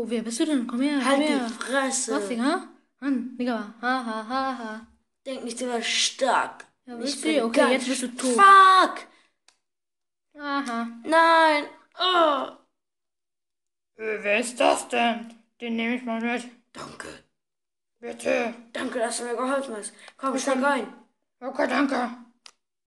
Oh, wer bist du denn? Komm her, halt komm her. die Fresse. Was, Digga? Mann, Digga. Ha, ha, ha, ha. Denk nicht du warst stark. Ja, ich bin okay, jetzt bist du tot. Fuck! Aha. Nein. Oh. Wer ist das denn? Den nehme ich mal mit. Danke. Bitte. Danke, dass du mir geholfen hast. Komm, ich steig rein. Okay, danke.